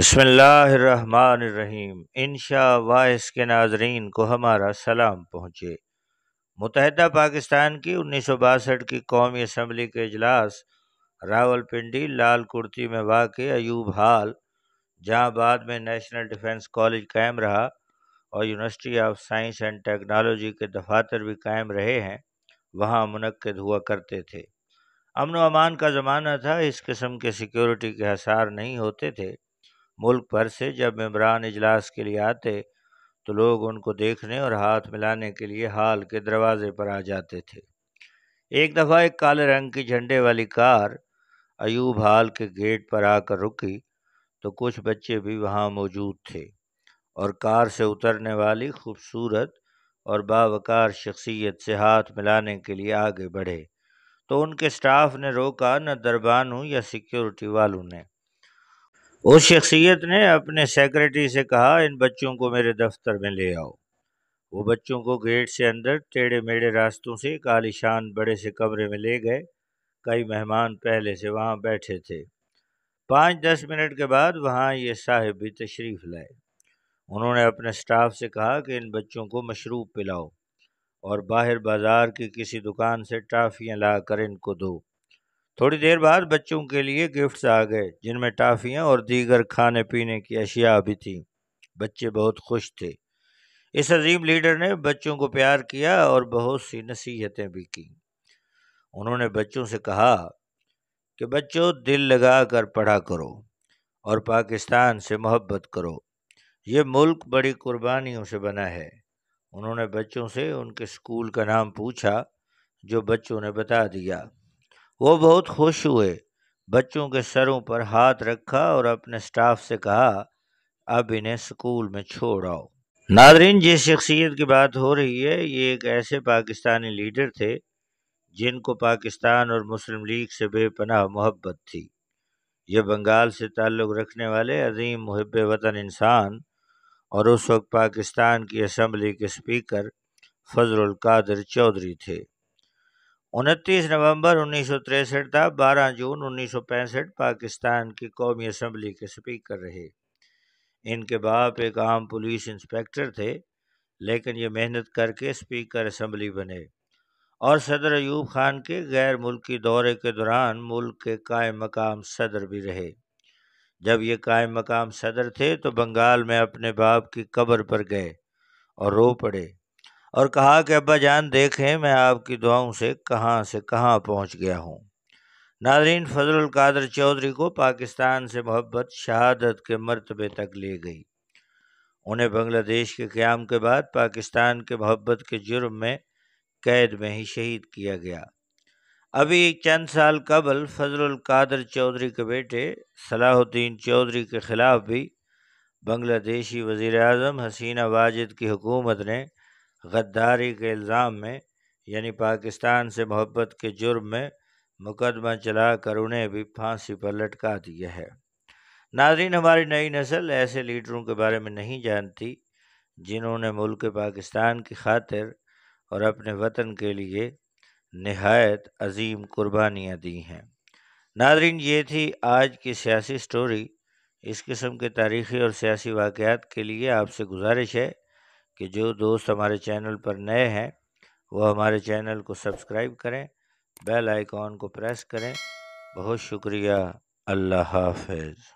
बसमीम इनशा शाह के नाजरीन को हमारा सलाम पहुँचे मुतहदा पाकिस्तान की उन्नीस सौ बासठ की कौमी असम्बली के अजलास रावलपिंडी लाल कुर्ती में वाक़ अयूब हाल जहाँ बाद में नेशनल डिफेंस कॉलेज कायम रहा और university of science and technology के दफातर भी कायम रहे हैं वहाँ मनद हुआ करते थे अमन अमान का ज़माना था इस किस्म के सिक्योरिटी के आसार नहीं होते थे मुल्क भर से जब मम्बरान इजलास के लिए आते तो लोग उनको देखने और हाथ मिलाने के लिए हाल के दरवाजे पर आ जाते थे एक दफ़ा एक काले रंग की झंडे वाली कार अयूब हाल के गेट पर आकर रुकी तो कुछ बच्चे भी वहाँ मौजूद थे और कार से उतरने वाली खूबसूरत और बावकार शख्सियत से हाथ मिलाने के लिए आगे बढ़े तो उनके स्टाफ ने रोका न दरबानों या सिक्योरिटी वालों ने उस शख्सियत ने अपने सेक्रेटरी से कहा इन बच्चों को मेरे दफ्तर में ले आओ वो बच्चों को गेट से अंदर टेढ़े मेढ़े रास्तों से एक आलिशान बड़े से कमरे में ले गए कई मेहमान पहले से वहाँ बैठे थे पाँच दस मिनट के बाद वहाँ ये साहिब भी तशरीफ़ लाए उन्होंने अपने स्टाफ से कहा कि इन बच्चों को मशरूब पिलाओ और बाहर बाजार की किसी दुकान से टाफ़ियाँ ला कर इनको दो थोड़ी देर बाद बच्चों के लिए गिफ्ट्स आ गए जिनमें टाफियाँ और दीगर खाने पीने की अशिया भी थीं बच्चे बहुत खुश थे इस अजीम लीडर ने बच्चों को प्यार किया और बहुत सी नसीहतें भी की उन्होंने बच्चों से कहा कि बच्चों दिल लगा कर पढ़ा करो और पाकिस्तान से मोहब्बत करो ये मुल्क बड़ी कुर्बानियों से बना है उन्होंने बच्चों से उनके स्कूल का नाम पूछा जो बच्चों ने बता दिया वो बहुत खुश हुए बच्चों के सरों पर हाथ रखा और अपने स्टाफ से कहा अब इन्हें स्कूल में छोड़ आओ नादरीन जिस शख्सियत की बात हो रही है ये एक ऐसे पाकिस्तानी लीडर थे जिनको पाकिस्तान और मुस्लिम लीग से बेपनाह मोहब्बत थी ये बंगाल से ताल्लुक़ रखने वाले अजीम मुहब वतन इंसान और उस वक्त पाकिस्तान की असम्बली के स्पीकर फजल कादर चौधरी थे उनतीस नवंबर उन्नीस सौ तिरसठ तक बारह जून उन्नीस सौ पैंसठ पाकिस्तान की कौमी असम्बली के स्पीकर रहे इनके बाप एक आम पुलिस इंस्पेक्टर थे लेकिन ये मेहनत करके स्पीकर असम्बली बने और सदर अयूब खान के गैर मुल्की दौरे के दौरान मुल्क के कायम मकाम सदर भी रहे जब ये कायम मकाम सदर थे तो बंगाल में अपने बाप की कब्र पर गए और रो पड़े और कहा कि अब्बा जान देखें मैं आपकी दुआओं से कहाँ से कहाँ पहुँच गया हूँ नाजरीन फजल कादर चौधरी को पाकिस्तान से मोहब्बत शहादत के मरतबे तक ले गई उन्हें बांग्लादेश के क़्याम के बाद पाकिस्तान के मोहब्बत के जुर्म में कैद में ही शहीद किया गया अभी चंद साल कबल फजल कादर चौधरी के बेटे सलाहुद्दीन चौधरी के ख़िलाफ़ भी बांग्लादेशी वज़ी अजम हसीना वाजिद की हुकूमत ने गद्दारी के इल्ज़ाम में यानी पाकिस्तान से मोहब्बत के जुर्म में मुकदमा चला कर उन्हें भी फांसी पर लटका दिया है नाजरीन हमारी नई नस्ल ऐसे लीडरों के बारे में नहीं जानती जिन्होंने मुल्क पाकिस्तान की खातिर और अपने वतन के लिए नहायत अजीम कुर्बानियाँ दी हैं नाजरीन ये थी आज की सियासी स्टोरी इस किस्म के तारीख़ी और सियासी वाक़ात के लिए आपसे गुजारिश है कि जो दोस्त हमारे चैनल पर नए हैं वो हमारे चैनल को सब्सक्राइब करें बेल आइकॉन को प्रेस करें बहुत शुक्रिया अल्लाह हाफिज़